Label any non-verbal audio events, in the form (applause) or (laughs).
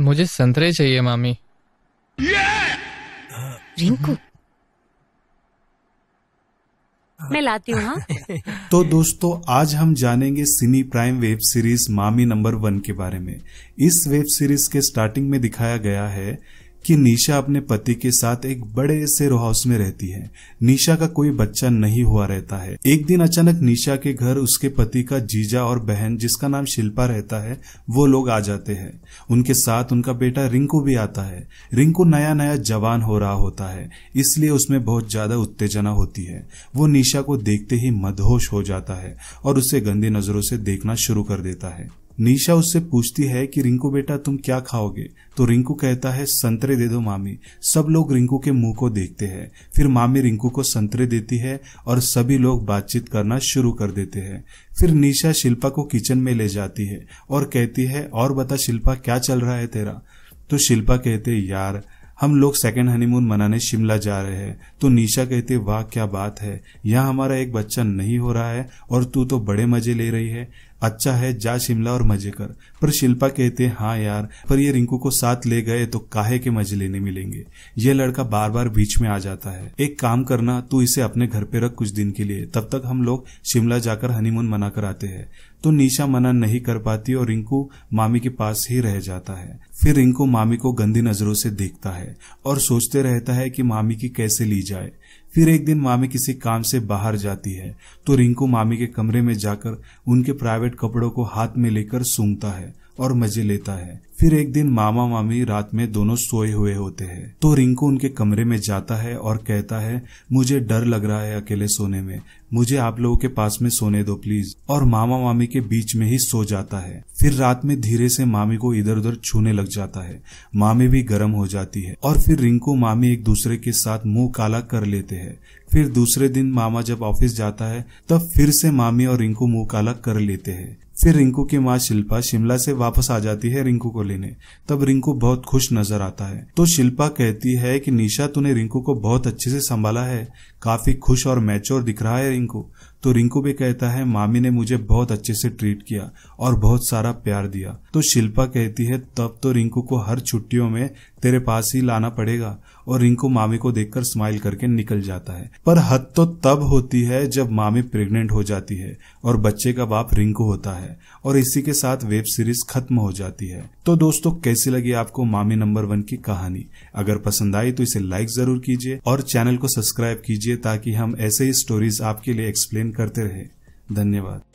मुझे संतरे चाहिए मामी रिंकू मैं लाती हूँ हाँ? (laughs) तो दोस्तों आज हम जानेंगे cine prime web series Mami number one के बारे में इस वेब सीरीज के स्टार्टिंग में दिखाया गया है कि निशा अपने पति के साथ एक बड़े से रो हाउस में रहती है निशा का कोई बच्चा नहीं हुआ रहता है एक दिन अचानक निशा के घर उसके पति का जीजा और बहन जिसका नाम शिल्पा रहता है वो लोग आ जाते हैं उनके साथ उनका बेटा रिंकू भी आता है रिंकू नया नया जवान हो रहा होता है इसलिए उसमें बहुत ज्यादा उत्तेजना होती है वो निशा को देखते ही मदहोश हो जाता है और उसे गंदी नजरों से देखना शुरू कर देता है निशा उससे पूछती है कि रिंकू बेटा तुम क्या खाओगे तो रिंकू कहता है संतरे दे दो मामी सब लोग रिंकू के मुंह को देखते हैं फिर मामी रिंकू को संतरे देती है और सभी लोग बातचीत करना शुरू कर देते हैं फिर निशा शिल्पा को किचन में ले जाती है और कहती है और बता शिल्पा क्या चल रहा है तेरा तो शिल्पा कहते यार हम लोग सेकेंड हनीमून मनाने शिमला जा रहे हैं तो निशा कहते वाह क्या बात है यहाँ हमारा एक बच्चा नहीं हो रहा है और तू तो बड़े मजे ले रही है अच्छा है जा शिमला और मजे कर पर शिल्पा कहते हाँ यार पर ये रिंकू को साथ ले गए तो काहे के मजे लेने मिलेंगे ये लड़का बार बार बीच में आ जाता है एक काम करना तू इसे अपने घर पे रख कुछ दिन के लिए तब तक हम लोग शिमला जाकर हनीमून मना कर आते हैं तो निशा मना नहीं कर पाती और रिंकू मामी के पास ही रह जाता है फिर रिंकू मामी को गंदी नजरों से देखता है और सोचते रहता है कि मामी की कैसे ली जाए फिर एक दिन मामी किसी काम से बाहर जाती है तो रिंकू मामी के कमरे में जाकर उनके प्राइवेट कपड़ों को हाथ में लेकर सूंघता है और मजे लेता है फिर एक दिन मामा मामी रात में दोनों सोए हुए होते हैं तो रिंकू उनके कमरे में जाता है और कहता है मुझे डर लग रहा है अकेले सोने में मुझे आप लोगों के पास में सोने दो प्लीज और मामा मामी के बीच में ही सो जाता है फिर रात में धीरे से मामी को इधर उधर छूने लग जाता है मामी भी गर्म हो जाती है और फिर रिंकू मामी एक दूसरे के साथ मुंह काला कर लेते हैं फिर दूसरे दिन मामा जब ऑफिस जाता है तब फिर से मामी और रिंकू मुंह काला कर लेते हैं फिर रिंकू की माँ शिल्पा शिमला से वापस आ जाती है रिंकू को लेने तब रिंकू बहुत खुश नजर आता है तो शिल्पा कहती है कि निशा तूने रिंकू को बहुत अच्छे से संभाला है काफी खुश और मैच्योर दिख रहा है रिंकू तो रिंकू भी कहता है मामी ने मुझे बहुत अच्छे से ट्रीट किया और बहुत सारा प्यार दिया तो शिल्पा कहती है तब तो रिंकू को हर छुट्टियों में तेरे पास ही लाना पड़ेगा और रिंकू मामी को देखकर स्माइल करके निकल जाता है पर हद तो तब होती है जब मामी प्रेग्नेंट हो जाती है और बच्चे का बाप रिंकू होता है और इसी के साथ वेब सीरीज खत्म हो जाती है तो दोस्तों कैसी लगी आपको मामी नंबर वन की कहानी अगर पसंद आई तो इसे लाइक जरूर कीजिए और चैनल को सब्सक्राइब कीजिए ताकि हम ऐसे ही स्टोरीज आपके लिए एक्सप्लेन करते रहे धन्यवाद